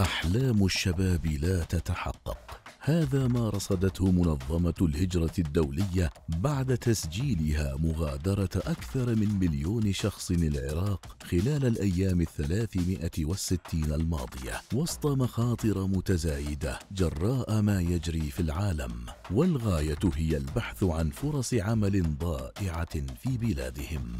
أحلام الشباب لا تتحقق هذا ما رصدته منظمة الهجرة الدولية بعد تسجيلها مغادرة أكثر من مليون شخص العراق خلال الأيام الثلاثمائة والستين الماضية وسط مخاطر متزايدة جراء ما يجري في العالم والغاية هي البحث عن فرص عمل ضائعة في بلادهم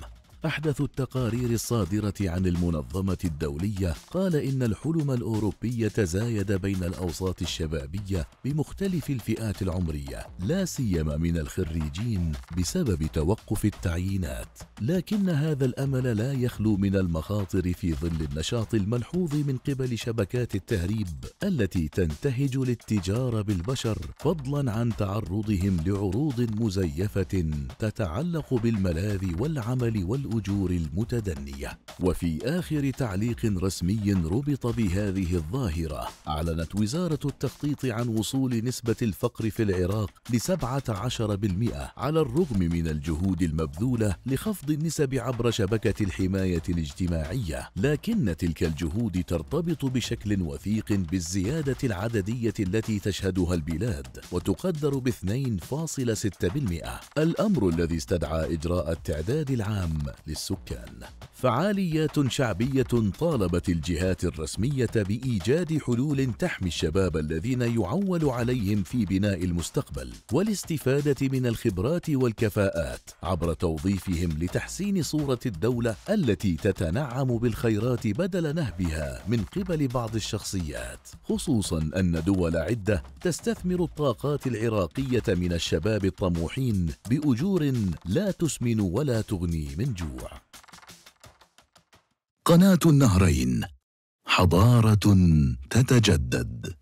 أحدث التقارير الصادرة عن المنظمة الدولية قال إن الحلم الأوروبي تزايد بين الأوساط الشبابية بمختلف الفئات العمرية لا سيما من الخريجين بسبب توقف التعيينات لكن هذا الأمل لا يخلو من المخاطر في ظل النشاط الملحوظ من قبل شبكات التهريب التي تنتهج الاتجار بالبشر فضلا عن تعرضهم لعروض مزيفة تتعلق بالملاذ والعمل والأمور الأجور المتدنية وفي آخر تعليق رسمي ربط بهذه الظاهرة أعلنت وزارة التخطيط عن وصول نسبة الفقر في العراق لسبعة عشر بالمئة على الرغم من الجهود المبذولة لخفض النسب عبر شبكة الحماية الاجتماعية لكن تلك الجهود ترتبط بشكل وثيق بالزيادة العددية التي تشهدها البلاد وتقدر ب 2.6% الأمر الذي استدعى إجراء التعداد العام les Soukans. فعاليات شعبية طالبت الجهات الرسمية بإيجاد حلول تحمي الشباب الذين يعول عليهم في بناء المستقبل والاستفادة من الخبرات والكفاءات عبر توظيفهم لتحسين صورة الدولة التي تتنعم بالخيرات بدل نهبها من قبل بعض الشخصيات خصوصا أن دول عدة تستثمر الطاقات العراقية من الشباب الطموحين بأجور لا تسمن ولا تغني من جوع قناة النهرين حضارة تتجدد